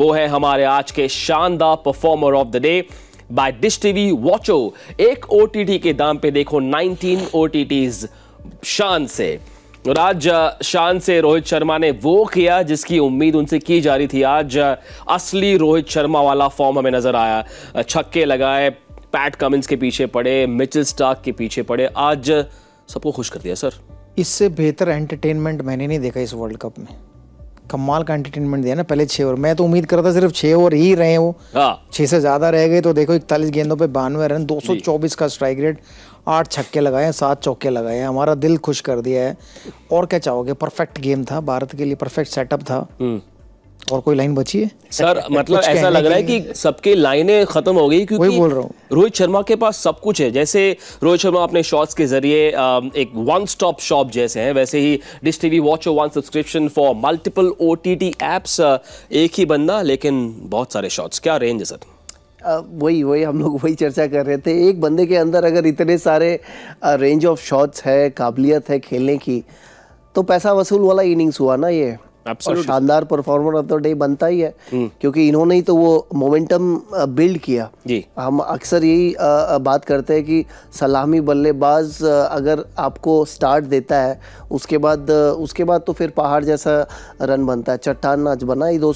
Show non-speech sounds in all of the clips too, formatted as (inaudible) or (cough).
वो है हमारे आज के शानदार performer of the day by Dish TV Watcho एक ओ के दाम पे देखो 19 ओ शान से और आज शान से रोहित शर्मा ने वो किया जिसकी उम्मीद उनसे की जा रही थी आज असली रोहित शर्मा वाला फॉर्म हमें नज़र आया छक्के लगाए पैट कमिंस के पीछे पड़े मिचल स्टार्क के पीछे पड़े आज सबको खुश कर दिया सर इससे बेहतर एंटरटेनमेंट मैंने नहीं देखा इस वर्ल्ड कप में कमाल का एंटरटेनमेंट दिया ना पहले छह ओवर मैं तो उम्मीद कर रहा था सिर्फ छह ओवर ही रहे वो हाँ। छह से ज़्यादा रह गए तो देखो इकतालीस गेंदों पे बानवे रन चौबीस का स्ट्राइक रेट आठ छक्के लगाए हैं सात चौके लगाए हैं हमारा दिल खुश कर दिया है और क्या चाहोगे परफेक्ट गेम था भारत के लिए परफेक्ट सेटअप था हम्म। और कोई लाइन बची है सर मतलब ऐसा लग रहा है कि सबके लाइनें खत्म हो गई क्योंकि बोल रहा हूँ रोहित शर्मा के पास सब कुछ है जैसे रोहित शर्मा अपने शॉट्स के जरिए एक वन स्टॉप शॉप जैसे हैं वैसे ही Dish TV watch one subscription for multiple O T apps एक ही बंदा लेकिन बहुत सारे शॉट्स क्या रेंज है सर वही वही हम लोग वही चर्चा कर रहे थे एक बंदे के अंदर अगर इतने सारे रेंज ऑफ शॉट्स है काबिलियत है खेलने की तो पैसा वसूल वाला इनिंग्स हुआ ना ये Absolutely. और शानदार परफॉर्मर ऑफ द डे बनता ही है हम्म। क्योंकि इन्होंने ही तो वो मोमेंटम बिल्ड किया जी हम अक्सर यही बात करते हैं कि सलामी बल्लेबाज अगर आपको स्टार्ट देता है उसके बाद उसके बाद तो फिर पहाड़ जैसा रन बनता है चट्टान आज बना ही दो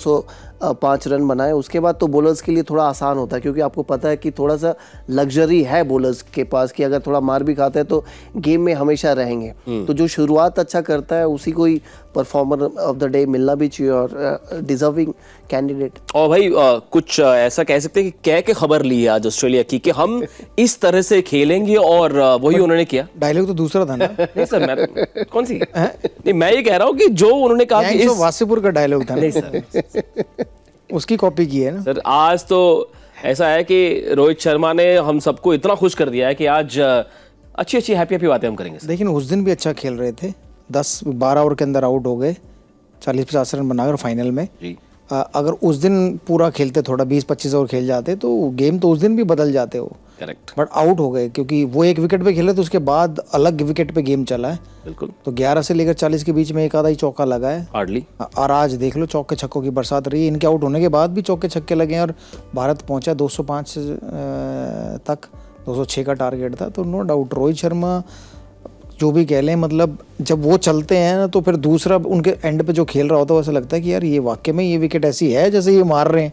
पाँच रन बनाए उसके बाद तो बॉलर्स के लिए थोड़ा आसान होता है क्योंकि आपको पता है कि थोड़ा सा लग्जरी है बॉलर्स के पास कि अगर थोड़ा मार भी खाते हैं तो गेम में हमेशा रहेंगे हम्म। तो जो शुरुआत अच्छा करता है उसी को ही परफॉर्मर ऑफ द डे मिलना भी चाहिए और डिजर्विंग कैंडिडेट और भाई आ, कुछ आ, ऐसा कह सकते हैं कि कह के खबर ली है आज ऑस्ट्रेलिया की कि हम (laughs) इस तरह से खेलेंगे और वही उन्होंने किया डायलॉग तो दूसरा था ना (laughs) नहीं सर मैं (laughs) कौन सी नहीं मैं ये कह रहा हूँ कि जो उन्होंने कहा कि इस... वासीपुर का डायलॉग था नहीं सर उसकी कॉपी की है ना सर आज तो ऐसा है कि रोहित शर्मा ने हम सबको इतना खुश कर दिया है कि आज अच्छी अच्छी हैप्पी हैप्पी बातें हम करेंगे लेकिन उस दिन भी अच्छा खेल रहे थे दस बारह ओवर के अंदर आउट हो गए चालीस पचास रन बनाकर फाइनल में जी अगर उस दिन पूरा खेलते थोड़ा बीस पच्चीस ओवर खेल जाते तो गेम तो उस दिन भी बदल जाते हो करेक्ट बट आउट हो गए क्योंकि वो एक विकेट पे खेले तो उसके बाद अलग विकेट पे गेम चला है बिल्कुल तो 11 से लेकर 40 के बीच में एक आधा ही चौका लगा है हार्डली और आज देख लो चौके छक्कों की बरसात रही इनके आउट होने के बाद भी चौके छक्के लगे और भारत पहुंचा 205 तक 206 का टारगेट था तो नो डाउट रोहित शर्मा जो भी कह लें मतलब जब वो चलते हैं ना तो फिर दूसरा उनके एंड पे जो खेल रहा होता है वैसे लगता है कि यार ये वाकई में ये विकेट ऐसी है जैसे ये मार रहे हैं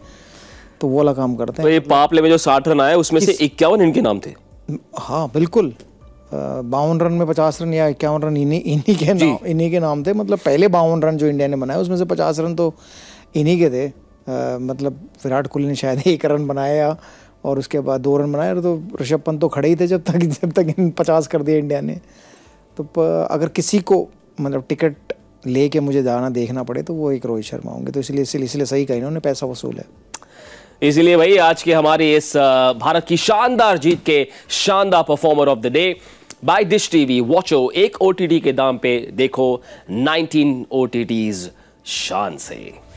तो वो वाला काम करते तो हैं तो ये पाप लेवे जो साठ रन आए उसमें से इक्यावन इनके नाम थे हाँ बिल्कुल बावन रन में पचास रन या इक्यावन रन इन्हीं इन्हीं के नाम इन्हीं के नाम थे मतलब पहले बावन रन जो इंडिया ने बनाए उसमें से पचास रन तो इन्हीं के थे मतलब विराट कोहली ने शायद एक रन बनाया और उसके बाद दो रन बनाए तो ऋषभ पंत तो खड़े ही थे जब तक जब तक इन पचास कर दिए इंडिया ने तो अगर किसी को मतलब टिकट ले के मुझे जाना देखना पड़े तो वो एक रोहित शर्मा होंगे तो इसलिए इसलिए इसलिए सही कहा इन्होंने पैसा वसूल है इसलिए भाई आज के हमारे इस भारत की शानदार जीत के शानदार performer of the day by Dish TV Watcho एक ओटीटी के दाम पे देखो 19 ओटीटीज शान से